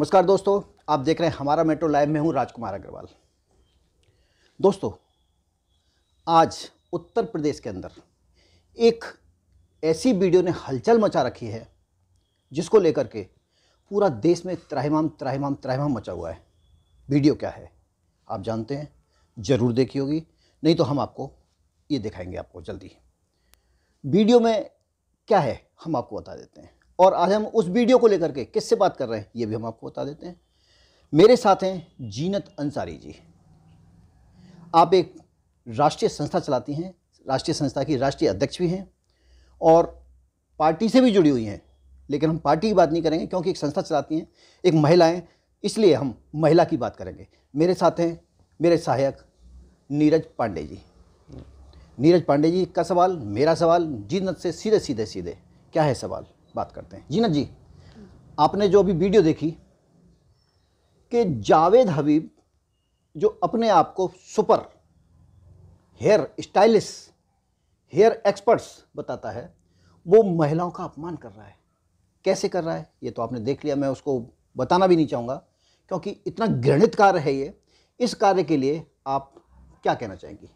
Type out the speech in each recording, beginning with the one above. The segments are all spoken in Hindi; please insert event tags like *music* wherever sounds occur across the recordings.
नमस्कार दोस्तों आप देख रहे हैं हमारा मेट्रो लाइव में हूं राजकुमार अग्रवाल दोस्तों आज उत्तर प्रदेश के अंदर एक ऐसी वीडियो ने हलचल मचा रखी है जिसको लेकर के पूरा देश में त्राहिमाम त्राहिमाम त्राहिमाम मचा हुआ है वीडियो क्या है आप जानते हैं ज़रूर देखी होगी नहीं तो हम आपको ये दिखाएंगे आपको जल्दी वीडियो में क्या है हम आपको बता देते हैं और आज हम उस वीडियो को लेकर के किससे बात कर रहे हैं ये भी हम आपको बता देते हैं मेरे साथ हैं जीनत अंसारी जी आप एक राष्ट्रीय संस्था चलाती हैं राष्ट्रीय संस्था की राष्ट्रीय अध्यक्ष भी हैं और पार्टी से भी जुड़ी हुई हैं लेकिन हम पार्टी की बात नहीं करेंगे क्योंकि एक संस्था चलाती हैं एक महिलाएं इसलिए हम महिला की बात करेंगे मेरे साथ हैं मेरे सहायक नीरज पांडे जी नीरज पांडे जी का सवाल मेरा सवाल जीनत से सीधे सीधे सीधे क्या है सवाल बात करते हैं जीनत जी आपने जो अभी वीडियो देखी कि जावेद हबीब जो अपने आप को super hair stylish hair experts बताता है वो महिलाओं का अपमान कर रहा है कैसे कर रहा है ये तो आपने देख लिया मैं उसको बताना भी नहीं चाहूँगा क्योंकि इतना घृणित कार्य है ये इस कार्य के लिए आप क्या कहना चाहेंगी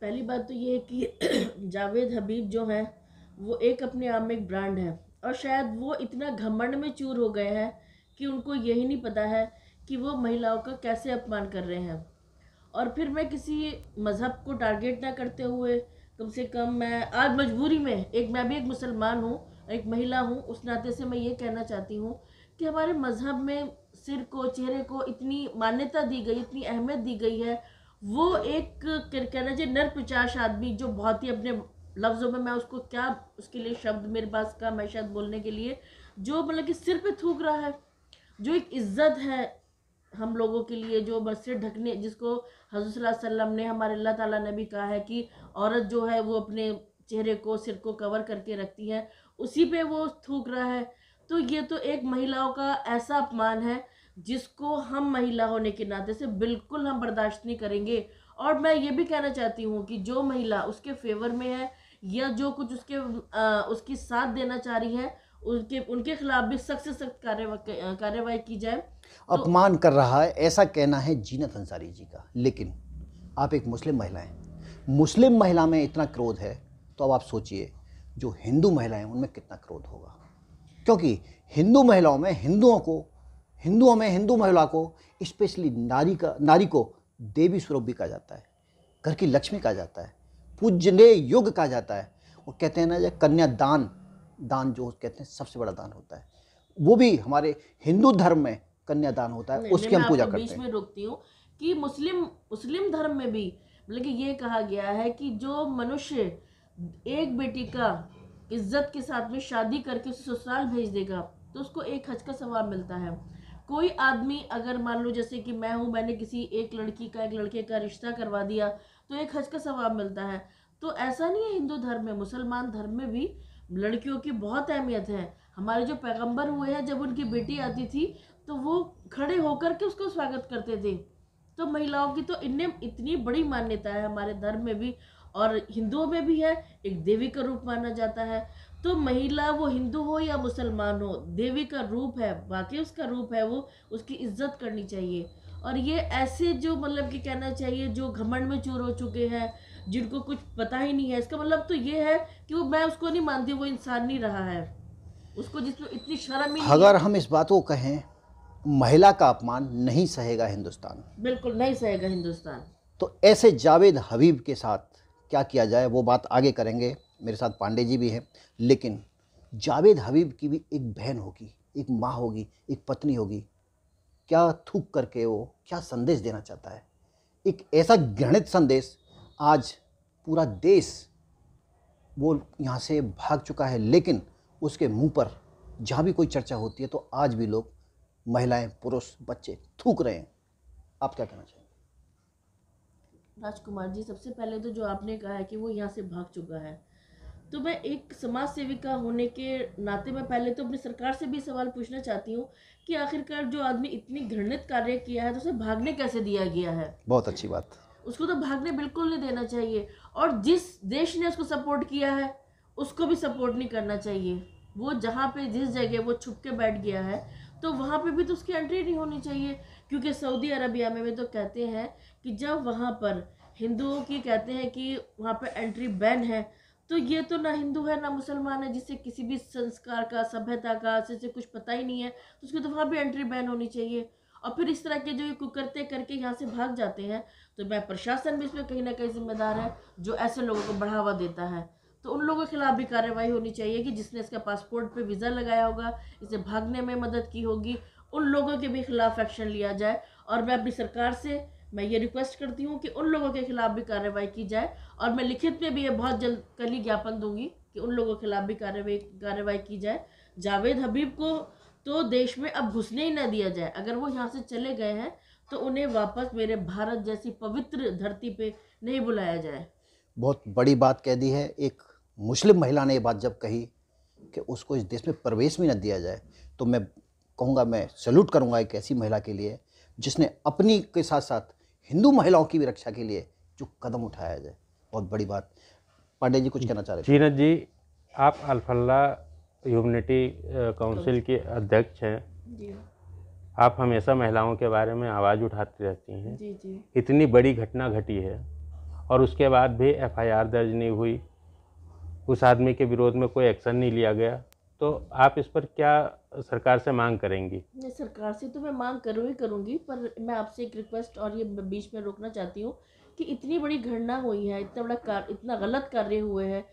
पहली बात तो ये कि *clears throat* जावेद हबीब जो है वो एक अपने आप में एक ब्रांड है और शायद वो इतना घमंड में चूर हो गए हैं कि उनको यही नहीं पता है कि वो महिलाओं का कैसे अपमान कर रहे हैं और फिर मैं किसी मज़हब को टारगेट ना करते हुए कम से कम मैं आज मजबूरी में एक मैं भी एक मुसलमान हूँ एक महिला हूँ उस नाते से मैं ये कहना चाहती हूँ कि हमारे मज़हब में सिर को चेहरे को इतनी मान्यता दी गई इतनी अहमियत दी गई है वो एक कहना चाहिए नरपिचाश आदमी जो बहुत ही अपने लफ्ज़ों में मैं उसको क्या उसके लिए शब्द मेरे पास का मैं शायद बोलने के लिए जो मतलब कि सिर पे थूक रहा है जो एक इज्जत है हम लोगों के लिए जो बस सिर ढकने जिसको हजूर सल्लम ने हमारे अल्लाह ताला ने भी कहा है कि औरत जो है वो अपने चेहरे को सिर को कवर करके रखती है उसी पे वो थूक रहा है तो ये तो एक महिलाओं का ऐसा अपमान है जिसको हम महिला होने के नाते से बिल्कुल हम बर्दाश्त नहीं करेंगे और मैं ये भी कहना चाहती हूँ कि जो महिला उसके फेवर में है या जो कुछ उसके आ, उसकी साथ देना चाह रही है उनके उनके खिलाफ भी सख्त से सख्त कार्रवाई की जाए तो अपमान तो, कर रहा है ऐसा कहना है जीनत अंसारी जी का लेकिन आप एक मुस्लिम महिला हैं मुस्लिम महिला में इतना क्रोध है तो अब आप सोचिए जो हिंदू महिलाएं उनमें कितना क्रोध होगा क्योंकि हिंदू महिलाओं में हिंदुओं को हिंदुओं में हिंदू महिला को स्पेशली नारी का नारी को देवी स्वरूप भी कहा जाता है घर की लक्ष्मी कहा जाता है पूजने युग कहा जाता है और कहते हैं ना जो कन्या दान दान जो कहते हैं सबसे बड़ा दान होता है वो भी हमारे हिंदू धर्म में कन्या दान होता है उसकी हम पूजा करते हैं में रोकती हूँ कि मुस्लिम मुस्लिम धर्म में भी मतलब कि ये कहा गया है कि जो मनुष्य एक बेटी का इज्जत के साथ में शादी करके उसे ससुराल भेज देगा तो उसको एक हज का सवाब मिलता है कोई आदमी अगर मान लो जैसे कि मैं हूँ मैंने किसी एक लड़की का एक लड़के का रिश्ता करवा दिया तो एक हज का सवाब मिलता है तो ऐसा नहीं है हिंदू धर्म में मुसलमान धर्म में भी लड़कियों की बहुत अहमियत है हमारे जो पैगंबर हुए हैं जब उनकी बेटी आती थी तो वो खड़े होकर के उसको स्वागत करते थे तो महिलाओं की तो इनमें इतनी बड़ी मान्यता है हमारे धर्म में भी और हिंदुओं में भी है एक देवी का रूप माना जाता है तो महिला वो हिंदू हो या मुसलमान हो देवी का रूप है बाकी उसका रूप है वो उसकी इज्जत करनी चाहिए और ये ऐसे जो मतलब कि कहना चाहिए जो घमंड में चूर हो चुके हैं जिनको कुछ पता ही नहीं है इसका मतलब तो ये है कि वो मैं उसको नहीं मानती वो इंसान नहीं रहा है उसको जिसमें इतनी शर्म ही अगर हम इस बात को कहें महिला का अपमान नहीं सहेगा हिंदुस्तान बिल्कुल नहीं सहेगा हिंदुस्तान तो ऐसे जावेद हबीब के साथ क्या किया जाए वो बात आगे करेंगे मेरे साथ पांडे जी भी हैं लेकिन जावेद हबीब की भी एक बहन होगी एक माँ होगी एक पत्नी होगी क्या थूक करके वो क्या संदेश देना चाहता है एक ऐसा घृणित संदेश आज पूरा देश वो यहाँ से भाग चुका है लेकिन उसके मुंह पर जहाँ भी कोई चर्चा होती है तो आज भी लोग महिलाएं पुरुष बच्चे थूक रहे हैं आप क्या कहना चाहेंगे राजकुमार जी सबसे पहले तो जो आपने कहा है कि वो यहाँ से भाग चुका है तो मैं एक समाज सेविका होने के नाते मैं पहले तो अपनी सरकार से भी सवाल पूछना चाहती हूँ कि आखिरकार जो आदमी इतनी घृणित कार्य किया है तो उसे भागने कैसे दिया गया है बहुत अच्छी बात उसको तो भागने बिल्कुल नहीं देना चाहिए और जिस देश ने उसको सपोर्ट किया है उसको भी सपोर्ट नहीं करना चाहिए वो जहाँ पे जिस जगह वो छुप के बैठ गया है तो वहाँ पे भी तो उसकी एंट्री नहीं होनी चाहिए क्योंकि सऊदी अरबिया में भी तो कहते हैं कि जब वहाँ पर हिंदुओं की कहते हैं कि वहाँ पर एंट्री बैन है तो ये तो ना हिंदू है ना मुसलमान है जिससे किसी भी संस्कार का सभ्यता का जैसे कुछ पता ही नहीं है तो उसके तो वहाँ भी एंट्री बैन होनी चाहिए और फिर इस तरह के जो ये कुकरते करके यहाँ से भाग जाते हैं तो मैं प्रशासन भी इसमें कहीं ना कहीं जिम्मेदार है जो ऐसे लोगों को बढ़ावा देता है तो उन लोगों के खिलाफ भी कार्रवाई होनी चाहिए कि जिसने इसका पासपोर्ट पे वीज़ा लगाया होगा इसे भागने में मदद की होगी उन लोगों के भी खिलाफ एक्शन लिया जाए और मैं अपनी सरकार से मैं ये रिक्वेस्ट करती हूँ कि उन लोगों के खिलाफ भी कार्रवाई की जाए और मैं लिखित में भी ये बहुत जल्द कल ही ज्ञापन दूंगी कि उन लोगों के खिलाफ भी कार्रवाई कार्रवाई की जाए जावेद हबीब को तो देश में अब घुसने ही ना दिया जाए अगर वो यहाँ से चले गए हैं तो उन्हें वापस मेरे भारत जैसी पवित्र धरती पर नहीं बुलाया जाए बहुत बड़ी बात कह दी है एक मुस्लिम महिला ने ये बात जब कही कि उसको इस देश में प्रवेश भी न दिया जाए तो मैं कहूँगा मैं सल्यूट करूँगा एक ऐसी महिला के लिए जिसने अपनी के साथ साथ हिंदू महिलाओं की भी रक्षा के लिए जो कदम उठाया जाए बहुत बड़ी बात पांडे जी कुछ कहना चाह रहे हैं जी आप अल्फल्ला ह्यूमनिटी काउंसिल के अध्यक्ष हैं आप हमेशा महिलाओं के बारे में आवाज़ उठाती रहती हैं जी जी इतनी बड़ी घटना घटी है और उसके बाद भी एफआईआर दर्ज नहीं हुई उस आदमी के विरोध में कोई एक्शन नहीं लिया गया तो आप इस पर क्या सरकार से मांग करेंगी नहीं सरकार से तो मैं मांग करूँ ही करूँगी पर मैं आपसे एक रिक्वेस्ट और ये बीच में रोकना चाहती हूँ कि इतनी बड़ी घटना हुई है इतना बड़ा कार इतना गलत कार्य हुए हैं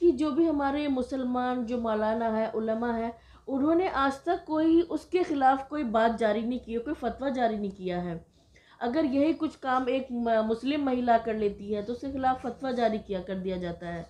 कि जो भी हमारे मुसलमान जो मौलाना है उलमा है उन्होंने आज तक कोई उसके ख़िलाफ़ कोई बात जारी नहीं की कोई फतवा जारी नहीं किया है अगर यही कुछ काम एक मुस्लिम महिला कर लेती है तो उसके ख़िलाफ़ फतवा जारी किया कर दिया जाता है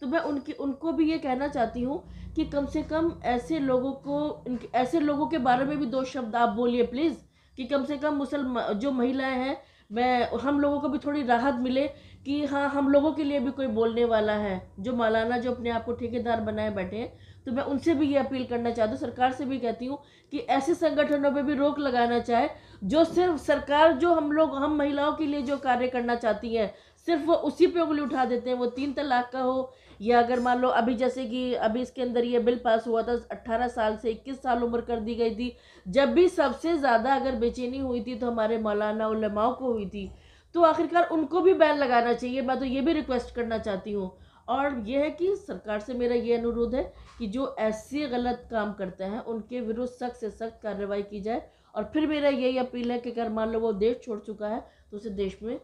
तो मैं उनकी उनको भी ये कहना चाहती हूँ कि कम से कम ऐसे लोगों को ऐसे लोगों के बारे में भी दो शब्द आप बोलिए प्लीज़ कि कम से कम मुसलमान जो महिलाएं हैं मैं हम लोगों को भी थोड़ी राहत मिले कि हाँ हम लोगों के लिए भी कोई बोलने वाला है जो मौलाना जो अपने आप को ठेकेदार बनाए बैठे हैं तो मैं उनसे भी ये अपील करना चाहती हूँ सरकार से भी कहती हूँ कि ऐसे संगठनों पे भी रोक लगाना चाहे जो सिर्फ सरकार जो हम लोग हम महिलाओं के लिए जो कार्य करना चाहती है सिर्फ वो उसी पे उंगली उठा देते हैं वो तीन तलाक का हो या अगर मान लो अभी जैसे कि अभी इसके अंदर ये बिल पास हुआ था अट्ठारह साल से इक्कीस साल उम्र कर दी गई थी जब भी सबसे ज़्यादा अगर बेचैनी हुई थी तो हमारे मौलाना उलमाओं को हुई थी तो आखिरकार उनको भी बैन लगाना चाहिए मैं तो ये भी रिक्वेस्ट करना चाहती हूँ और यह है कि सरकार से मेरा ये अनुरोध है कि जो ऐसे गलत काम करते हैं उनके विरुद्ध सख्त से सख्त कार्रवाई की जाए और फिर मेरा यही अपील है कि अगर मान लो वो देश छोड़ चुका है तो उसे देश में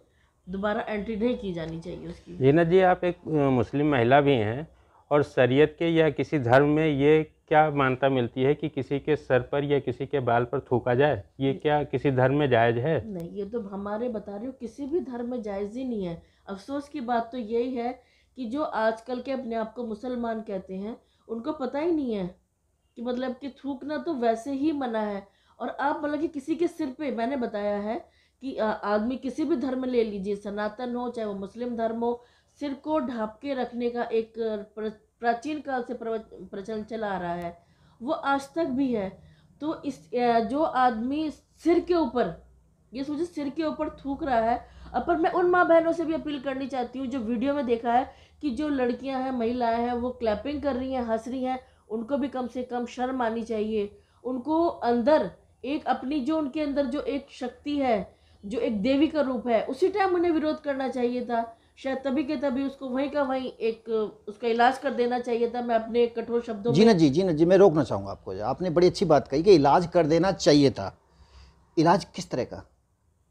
दोबारा एंट्री नहीं की जानी चाहिए उसकी जीना जी आप एक मुस्लिम महिला भी हैं और शरीयत के या किसी धर्म में ये क्या मान्यता मिलती है कि किसी के सर पर या किसी के बाल पर थूका जाए ये क्या किसी धर्म में जायज़ है नहीं ये तो हमारे बता रही हूँ किसी भी धर्म में जायज़ ही नहीं है अफसोस की बात तो यही है कि जो आजकल के अपने आप को मुसलमान कहते हैं उनको पता ही नहीं है कि मतलब कि थूकना तो वैसे ही मना है और आप मतलब कि किसी के सिर पे मैंने बताया है कि आदमी किसी भी धर्म ले लीजिए सनातन हो चाहे वो मुस्लिम धर्म हो सिर को ढाप के रखने का एक प्राचीन काल से प्रचलन चला आ रहा है वो आज तक भी है तो इस जो आदमी सिर के ऊपर ये सोचे सिर के ऊपर थूक रहा है अब पर मैं उन माँ बहनों से भी अपील करनी चाहती हूँ जो वीडियो में देखा है कि जो लड़कियाँ हैं महिलाएं हैं वो क्लैपिंग कर रही हैं हंस रही हैं उनको भी कम से कम शर्म आनी चाहिए उनको अंदर एक अपनी जो उनके अंदर जो एक शक्ति है जो एक देवी का रूप है उसी टाइम उन्हें विरोध करना चाहिए था शायद तभी के तभी उसको वहीं का वहीं एक उसका इलाज कर देना चाहिए था मैं अपने कठोर शब्दों जी ना जी जी ना जी मैं रोकना चाहूँगा आपको आपने बड़ी अच्छी बात कही कि इलाज कर देना चाहिए था इलाज किस तरह का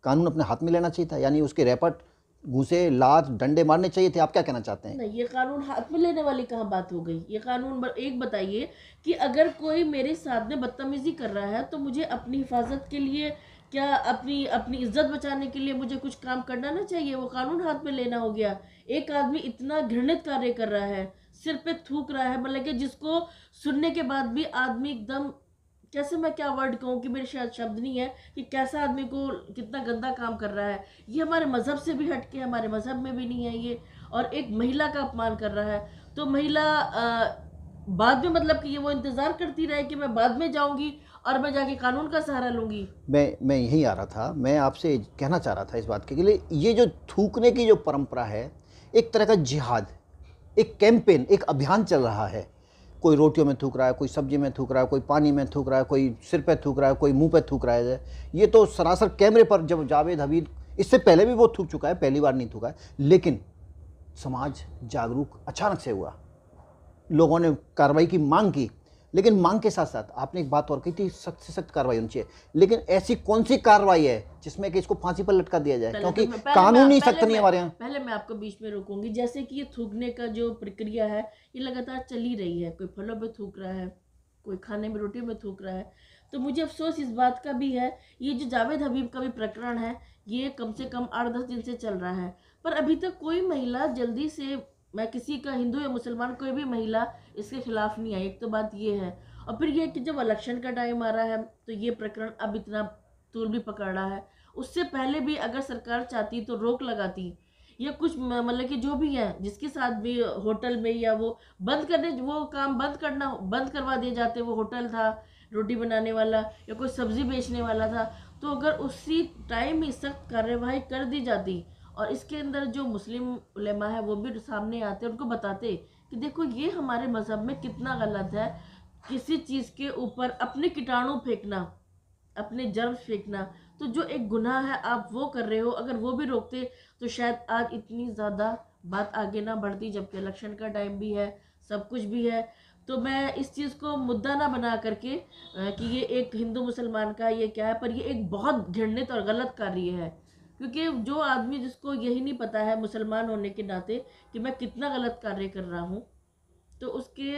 कानून अपने हाथ में लेना चाहिए था यानी उसके रेपट घुसे लात डंडे मारने चाहिए थे आप क्या कहना चाहते हैं नहीं ये कानून हाथ में लेने वाली कहाँ बात हो गई ये कानून एक बताइए कि अगर कोई मेरे साथ में बदतमीजी कर रहा है तो मुझे अपनी हिफाजत के लिए क्या अपनी अपनी इज्जत बचाने के लिए मुझे कुछ काम करना ना चाहिए वो कानून हाथ में लेना हो गया एक आदमी इतना घृणित कार्य कर रहा है सिर पे थूक रहा है मतलब कि जिसको सुनने के बाद भी आदमी एकदम कैसे मैं क्या वर्ड कहूँ कि मेरे शायद शब्द नहीं है कि कैसा आदमी को कितना गंदा काम कर रहा है ये हमारे मज़हब से भी हटके हमारे मज़हब में भी नहीं है ये और एक महिला का अपमान कर रहा है तो महिला आ, बाद में मतलब कि ये वो इंतज़ार करती रहे कि मैं बाद में जाऊँगी और मैं जाके कानून का सहारा लूंगी मैं मैं यही आ रहा था मैं आपसे कहना चाह रहा था इस बात के लिए ये जो थूकने की जो परंपरा है एक तरह का जिहाद एक कैंपेन एक अभियान चल रहा है कोई रोटियों में थूक रहा है कोई सब्जी में थूक रहा है कोई पानी में थूक रहा है कोई सिर पे थूक रहा है कोई मुंह पे थूक रहा है ये तो सरासर कैमरे पर जब जावेद हबीब इससे पहले भी वो थूक चुका है पहली बार नहीं थूका है लेकिन समाज जागरूक अचानक से हुआ लोगों ने कार्रवाई की मांग की लेकिन मांग के साथ साथ आपने एक बात और कही थी सख्त से सख्त कार्रवाई होनी चाहिए लेकिन ऐसी कौन सी कार्रवाई है जिसमें कि इसको फांसी पर लटका दिया जाए क्योंकि तो कानून ही सख्त नहीं हमारे यहाँ पहले मैं आपको बीच में रोकूंगी जैसे कि ये थूकने का जो प्रक्रिया है ये लगातार चली रही है कोई फलों पर थूक रहा है कोई खाने में रोटी में थूक रहा है तो मुझे अफसोस इस बात का भी है ये जो जावेद हबीब का भी प्रकरण है ये कम से कम आठ दस दिन से चल रहा है पर अभी तक कोई महिला जल्दी से मैं किसी का हिंदू या मुसलमान कोई भी महिला इसके खिलाफ नहीं आई एक तो बात ये है और फिर यह कि जब इलेक्शन का टाइम आ रहा है तो ये प्रकरण अब इतना तूल भी पकड़ रहा है उससे पहले भी अगर सरकार चाहती तो रोक लगाती या कुछ मतलब कि जो भी है जिसके साथ भी होटल में या वो बंद करने वो काम बंद करना बंद करवा दिए जाते वो होटल था रोटी बनाने वाला या कोई सब्जी बेचने वाला था तो अगर उसी टाइम ही सख्त कार्यवाही कर दी जाती और इसके अंदर जो मुस्लिम उलेमा है वो भी सामने आते उनको बताते कि देखो ये हमारे मज़हब में कितना गलत है किसी चीज़ के ऊपर अपने कीटाणु फेंकना अपने जर्म फेंकना तो जो एक गुनाह है आप वो कर रहे हो अगर वो भी रोकते तो शायद आज इतनी ज़्यादा बात आगे ना बढ़ती जबकि इलेक्शन का टाइम भी है सब कुछ भी है तो मैं इस चीज़ को मुद्दा ना बना करके कि ये एक हिंदू मुसलमान का ये क्या है पर ये एक बहुत घृणित और गलत कार्य है क्योंकि जो आदमी जिसको यही नहीं पता है मुसलमान होने के नाते कि मैं कितना गलत कार्य कर रहा हूँ तो उसके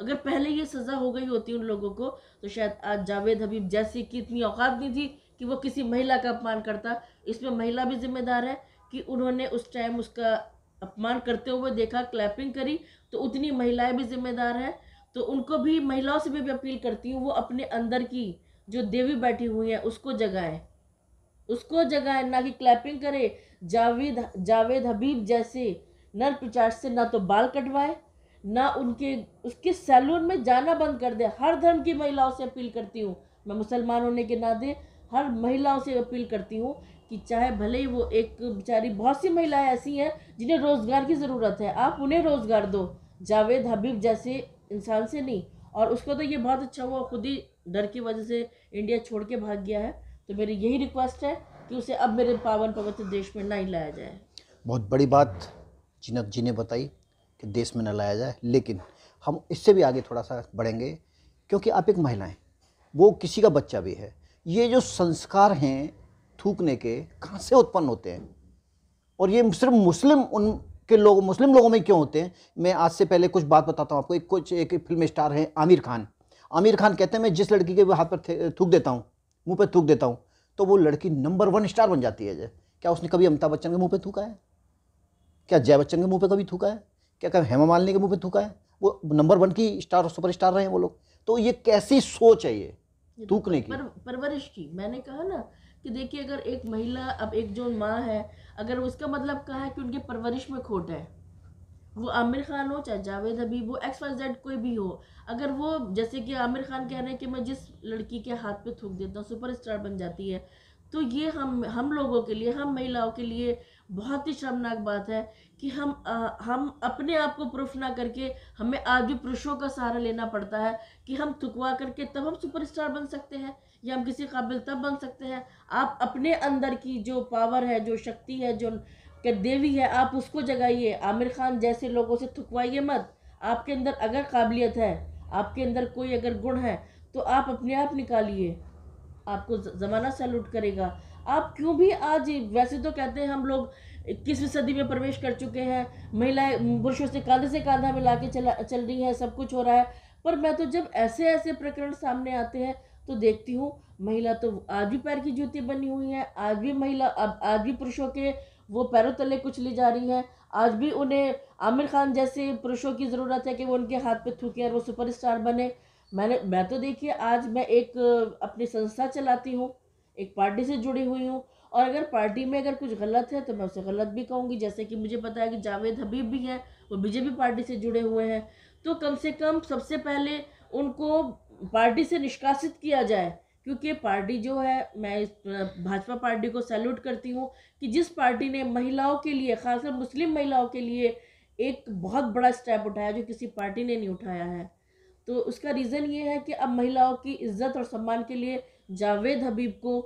अगर पहले ये सज़ा हो गई होती उन लोगों को तो शायद आज जावेद हबीब जैसी की इतनी औकात नहीं थी कि वो किसी महिला का अपमान करता इसमें महिला भी जिम्मेदार है कि उन्होंने उस टाइम उसका अपमान करते हुए देखा क्लैपिंग करी तो उतनी महिलाएं भी जिम्मेदार हैं तो उनको भी महिलाओं से भी, अपील करती हूँ वो अपने अंदर की जो देवी बैठी हुई हैं उसको जगाएं उसको जगाए ना कि क्लैपिंग करे जावेद जावेद हबीब जैसे नर पिचाट से ना तो बाल कटवाए ना उनके उसके सैलून में जाना बंद कर दे हर धर्म की महिलाओं से अपील करती हूँ मैं मुसलमान होने के नाते हर महिलाओं से अपील करती हूँ कि चाहे भले ही वो एक बेचारी बहुत सी महिलाएं ऐसी हैं जिन्हें रोज़गार की ज़रूरत है आप उन्हें रोज़गार दो जावेद हबीब जैसे इंसान से नहीं और उसको तो ये बहुत अच्छा हुआ खुद ही डर की वजह से इंडिया छोड़ के भाग गया है तो मेरी यही रिक्वेस्ट है कि उसे अब मेरे पावन पवित्र देश में नहीं लाया जाए बहुत बड़ी बात जिनक जी ने बताई कि देश में न लाया जाए लेकिन हम इससे भी आगे थोड़ा सा बढ़ेंगे क्योंकि आप एक महिला हैं वो किसी का बच्चा भी है ये जो संस्कार हैं थूकने के कहाँ से उत्पन्न होते हैं और ये सिर्फ मुस्लिम उन के लोग मुस्लिम लोगों में क्यों होते हैं मैं आज से पहले कुछ बात बताता हूँ आपको एक कुछ एक फिल्म स्टार हैं आमिर खान आमिर खान कहते हैं मैं जिस लड़की के हाथ पर थूक देता हूँ मुंह पे थूक देता हूँ तो वो लड़की नंबर वन स्टार बन जाती है जय क्या उसने कभी अमिताभ बच्चन के मुंह पे थूका है क्या जय बच्चन के मुंह पे कभी थूका है क्या कभी हेमा मालिनी के मुंह पे थूका है वो नंबर वन की स्टार और सुपर स्टार रहे हैं वो लोग तो ये कैसी सोच है ये तो थूकने की परवरिश की मैंने कहा ना कि देखिए अगर एक महिला अब एक जो माँ है अगर उसका मतलब कहा है कि उनकी परवरिश में खोट है वो आमिर खान हो चाहे जावेद हबीब हो एक्स वाई जेड कोई भी हो अगर वो जैसे कि आमिर खान कह रहे हैं कि मैं जिस लड़की के हाथ पे थूक देता हूँ सुपर स्टार बन जाती है तो ये हम हम लोगों के लिए हम महिलाओं के लिए बहुत ही शर्मनाक बात है कि हम आ, हम अपने आप को प्रूफ ना करके हमें आज भी पुरुषों का सहारा लेना पड़ता है कि हम थकवा करके तब हम सुपरस्टार बन सकते हैं या हम किसी काबिल तब बन सकते हैं आप अपने अंदर की जो पावर है जो शक्ति है जो कि देवी है आप उसको जगाइए आमिर खान जैसे लोगों से थकवाइए मत आपके अंदर अगर काबिलियत है आपके अंदर कोई अगर गुण है तो आप अपने आप निकालिए आपको ज़माना सैल्यूट करेगा आप क्यों भी आज वैसे तो कहते हैं हम लोग इक्कीसवीं सदी में प्रवेश कर चुके हैं महिलाएं पुरुषों से कांधे से कांधा मिला के चला चल रही है सब कुछ हो रहा है पर मैं तो जब ऐसे ऐसे प्रकरण सामने आते हैं तो देखती हूँ महिला तो आज भी पैर की जूती बनी हुई है आज भी महिला अब आज भी पुरुषों के वो पैरों तले कुचली जा रही हैं आज भी उन्हें आमिर खान जैसे पुरुषों की ज़रूरत है कि वो उनके हाथ पे थूकें और वो सुपरस्टार बने मैंने मैं तो देखिए आज मैं एक अपनी संस्था चलाती हूँ एक पार्टी से जुड़ी हुई हूँ और अगर पार्टी में अगर कुछ गलत है तो मैं उसे गलत भी कहूँगी जैसे कि मुझे पता है कि जावेद हबीब भी हैं वो बीजेपी पार्टी से जुड़े हुए हैं तो कम से कम सबसे पहले उनको पार्टी से निष्कासित किया जाए क्योंकि पार्टी जो है मैं भाजपा पार्टी को सैल्यूट करती हूँ कि जिस पार्टी ने महिलाओं के लिए खासकर मुस्लिम महिलाओं के लिए एक बहुत बड़ा स्टेप उठाया जो किसी पार्टी ने नहीं उठाया है तो उसका रीज़न ये है कि अब महिलाओं की इज्जत और सम्मान के लिए जावेद हबीब को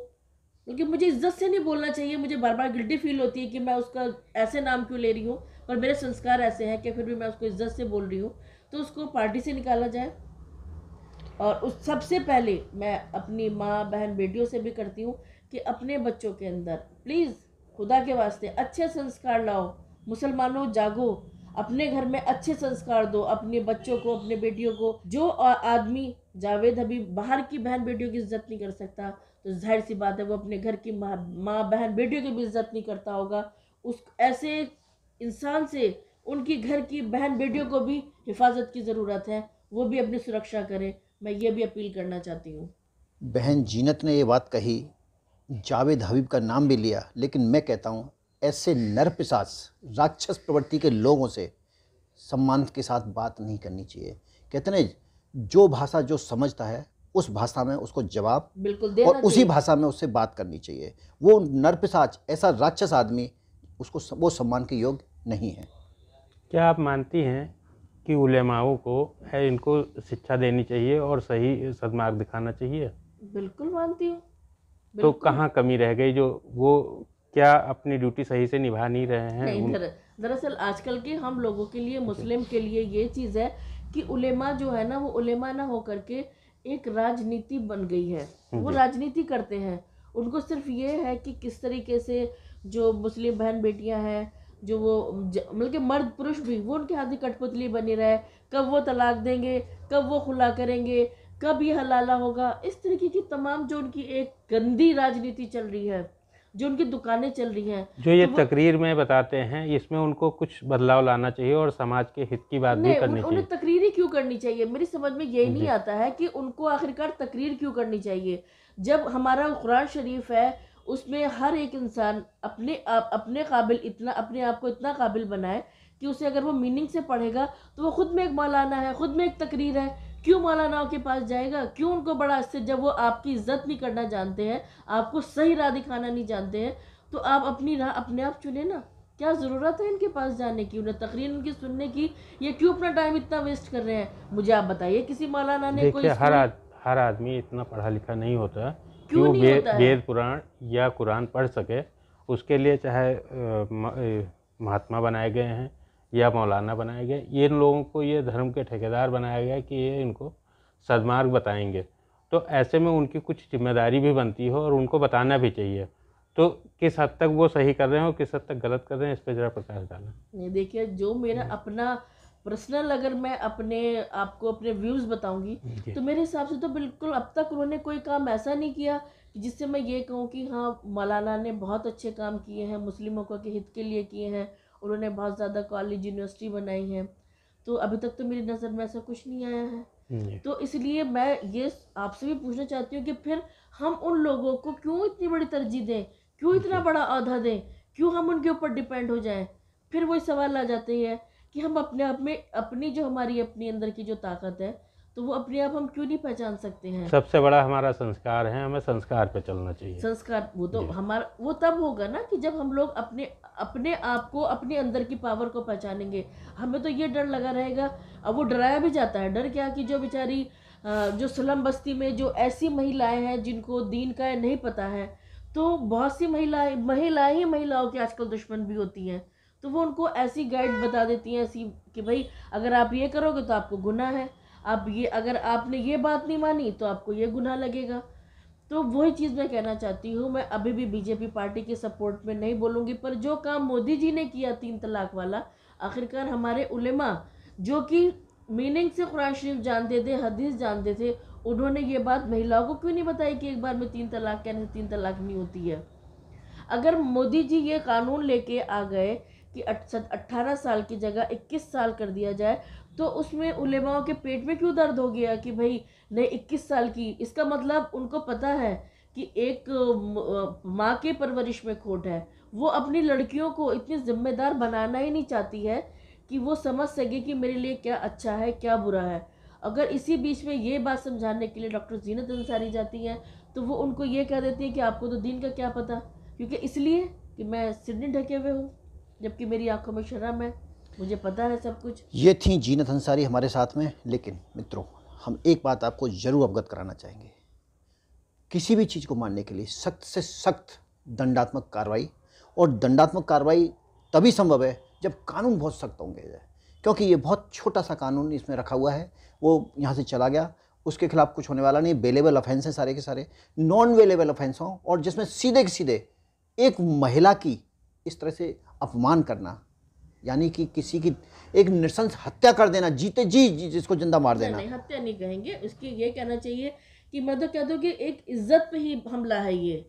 क्योंकि मुझे इज्जत से नहीं बोलना चाहिए मुझे बार बार गिल्टी फील होती है कि मैं उसका ऐसे नाम क्यों ले रही हूँ पर मेरे संस्कार ऐसे हैं कि फिर भी मैं उसको इज्जत से बोल रही हूँ तो उसको पार्टी से निकाला जाए और उस सबसे पहले मैं अपनी माँ बहन बेटियों से भी करती हूँ कि अपने बच्चों के अंदर प्लीज़ खुदा के वास्ते अच्छे संस्कार लाओ मुसलमानों जागो अपने घर में अच्छे संस्कार दो अपने बच्चों को अपने बेटियों को जो आदमी जावेद अभी बाहर की बहन बेटियों की इज्जत नहीं कर सकता तो जाहिर सी बात है वो अपने घर की माँ बहन बेटियों की भी इज्जत नहीं करता होगा उस ऐसे इंसान से उनकी घर की बहन बेटियों को भी हिफाजत की ज़रूरत है वो भी अपनी सुरक्षा करें मैं ये भी अपील करना चाहती हूँ बहन जीनत ने ये बात कही जावेद हबीब का नाम भी लिया लेकिन मैं कहता हूँ ऐसे नरपिसास राक्षस प्रवृत्ति के लोगों से सम्मान के साथ बात नहीं करनी चाहिए कहते ना जो भाषा जो समझता है उस भाषा में उसको जवाब बिल्कुल और उसी भाषा में उससे बात करनी चाहिए वो नरपिसाच ऐसा राक्षस आदमी उसको वो सम्मान के योग्य नहीं है क्या आप मानती हैं कि उलेमाओं को है इनको शिक्षा देनी चाहिए और सही सदमार्ग दिखाना चाहिए बिल्कुल मानती हूँ तो कहाँ कमी रह गई जो वो क्या अपनी ड्यूटी सही से निभा नहीं रहे हैं दरअसल आजकल के हम लोगों के लिए मुस्लिम के लिए ये चीज़ है कि उलेमा जो है ना वो उलेमा ना होकर के एक राजनीति बन गई है वो राजनीति करते हैं उनको सिर्फ ये है कि किस तरीके से जो मुस्लिम बहन बेटियां हैं जो वो मतलब मर्द पुरुष भी वो उनके हाथ की कठपुतली बनी रहे कब वो तलाक देंगे कब वो खुला करेंगे कब ये हलाला होगा इस तरीके की तमाम जो उनकी एक गंदी राजनीति चल रही है जो उनकी दुकानें चल रही हैं जो ये तो तकरीर में बताते हैं इसमें उनको कुछ बदलाव लाना चाहिए और समाज के हित की बात भी करनी उन, उन्हें तकरीर ही क्यों करनी चाहिए मेरी समझ में यही नहीं आता है कि उनको आखिरकार तकरीर क्यों करनी चाहिए जब हमारा कुरान शरीफ है उसमें हर एक इंसान अपने आप अपने काबिल इतना अपने आप को इतना काबिल बनाए कि उसे अगर वो मीनिंग से पढ़ेगा तो वो ख़ुद में एक मौलाना है ख़ुद में एक तकरीर है क्यों मौलानाओं के पास जाएगा क्यों उनको बड़ा इससे जब वो आपकी इज्जत नहीं करना जानते हैं आपको सही राह दिखाना नहीं जानते हैं तो आप अपनी राह अपने आप चुने ना क्या ज़रूरत है इनके पास जाने की उन्हें तकरीर उनकी सुनने की ये क्यों अपना टाइम इतना वेस्ट कर रहे हैं मुझे आप बताइए किसी मौलाना ने कोई हर आद, हर आदमी इतना पढ़ा लिखा नहीं होता क्यों जो वेद वेद पुराण या कुरान पढ़ सके उसके लिए चाहे महात्मा बनाए गए हैं या मौलाना बनाए गए ये इन लोगों को ये धर्म के ठेकेदार बनाया गया कि ये इनको सदमार्ग बताएंगे तो ऐसे में उनकी कुछ जिम्मेदारी भी बनती हो और उनको बताना भी चाहिए तो किस हद तक वो सही कर रहे हैं और किस हद तक गलत कर रहे हैं इस पर जरा प्रकाश डालना देखिए जो मेरा हम्म। अपना पर्सनल अगर मैं अपने आपको अपने व्यूज़ बताऊंगी तो मेरे हिसाब से तो बिल्कुल अब तक उन्होंने कोई काम ऐसा नहीं किया जिससे मैं ये कहूँ कि हाँ मौलाना ने बहुत अच्छे काम किए हैं मुस्लिमों के हित के लिए किए हैं उन्होंने बहुत ज़्यादा कॉलेज यूनिवर्सिटी बनाई है तो अभी तक तो मेरी नज़र में ऐसा कुछ नहीं आया है तो इसलिए मैं ये आपसे भी पूछना चाहती हूँ कि फिर हम उन लोगों को क्यों इतनी बड़ी तरजीह दें क्यों इतना बड़ा अहदा दें क्यों हम उनके ऊपर डिपेंड हो जाएं फिर वही सवाल आ जाते हैं कि हम अपने आप में अपनी जो हमारी अपनी अंदर की जो ताकत है तो वो अपने आप हम क्यों नहीं पहचान सकते हैं सबसे बड़ा हमारा संस्कार है हमें संस्कार पे चलना चाहिए संस्कार वो तो हमारा वो तब होगा ना कि जब हम लोग अपने अपने आप को अपने अंदर की पावर को पहचानेंगे हमें तो ये डर लगा रहेगा अब वो डराया भी जाता है डर क्या कि जो बेचारी जो सलम बस्ती में जो ऐसी महिलाएं हैं जिनको दीन का नहीं पता है तो बहुत सी महिलाएं महिलाएं ही महिलाओं के आजकल दुश्मन भी होती हैं तो वो उनको ऐसी गाइड बता देती हैं ऐसी कि भाई अगर आप ये करोगे तो आपको गुनाह है आप ये अगर आपने ये बात नहीं मानी तो आपको ये गुनाह लगेगा तो वही चीज़ मैं कहना चाहती हूँ मैं अभी भी बीजेपी पार्टी के सपोर्ट में नहीं बोलूँगी पर जो काम मोदी जी ने किया तीन तलाक वाला आखिरकार हमारे उलेमा जो कि मीनिंग से कुरान शरीफ जानते थे हदीस जानते थे उन्होंने ये बात महिलाओं को क्यों नहीं बताई कि एक बार में तीन तलाक कहने से तीन तलाक नहीं होती है अगर मोदी जी ये कानून लेके आ गए कि अट्ठारह साल की जगह इक्कीस साल कर दिया जाए तो उसमें उलेमाओं के पेट में क्यों दर्द हो गया कि भाई नहीं इक्कीस साल की इसका मतलब उनको पता है कि एक माँ के परवरिश में खोट है वो अपनी लड़कियों को इतनी जिम्मेदार बनाना ही नहीं चाहती है कि वो समझ सके कि मेरे लिए क्या अच्छा है क्या बुरा है अगर इसी बीच में ये बात समझाने के लिए डॉक्टर जीनत अंसारी जाती हैं तो वो उनको ये कह देती हैं कि आपको तो दीन का क्या पता क्योंकि इसलिए कि मैं सिडनी ढके हुए हूँ जबकि मेरी आंखों में शर्म है मुझे पता है सब कुछ ये थी जीनत अंसारी हमारे साथ में लेकिन मित्रों हम एक बात आपको ज़रूर अवगत कराना चाहेंगे किसी भी चीज़ को मानने के लिए सख्त से सख्त दंडात्मक कार्रवाई और दंडात्मक कार्रवाई तभी संभव है जब कानून बहुत सख्त होंगे क्योंकि ये बहुत छोटा सा कानून इसमें रखा हुआ है वो यहाँ से चला गया उसके खिलाफ कुछ होने वाला नहीं बेलेबल ऑफेंस हैं सारे के सारे नॉन वेलेबल ऑफेंस हों और जिसमें सीधे के सीधे एक महिला की इस तरह से अपमान करना यानी कि किसी की एक निशंस हत्या कर देना जीते जी, जी जिसको जिंदा मार देना नहीं, हत्या नहीं कहेंगे उसकी ये कहना चाहिए कि मैं तो कह दूँ कि एक इज्जत पे ही हमला है ये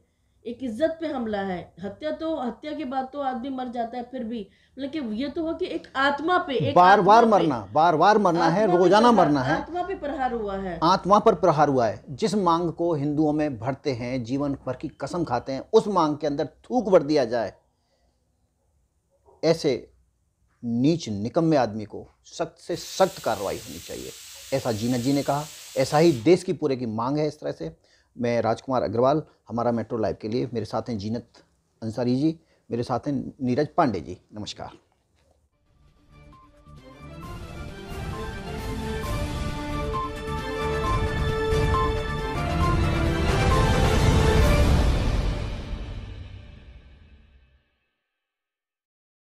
एक इज्जत पे हमला है हत्या तो हत्या के बाद तो आदमी मर जाता है फिर भी लेकिन मतलब ये तो हो कि एक आत्मा पे एक बार बार मरना बार बार मरना है रोजाना मरना है आत्मा पे प्रहार हुआ है आत्मा पर प्रहार हुआ है जिस मांग को हिंदुओं में भरते हैं जीवन भर की कसम खाते हैं उस मांग के अंदर थूक भर दिया जाए ऐसे नीच निकम्मे आदमी को सख्त से सख्त कार्रवाई होनी चाहिए ऐसा जीना जी ने कहा ऐसा ही देश की पूरे की मांग है इस तरह से मैं राजकुमार अग्रवाल हमारा मेट्रो लाइव के लिए मेरे साथ हैं जीनत अंसारी जी मेरे साथ हैं नीरज पांडे जी नमस्कार